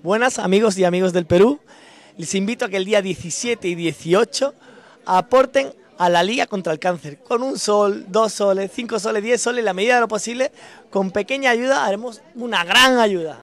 Buenas amigos y amigos del Perú, les invito a que el día 17 y 18 aporten a la Liga contra el Cáncer con un sol, dos soles, cinco soles, diez soles, la medida de lo posible, con pequeña ayuda haremos una gran ayuda.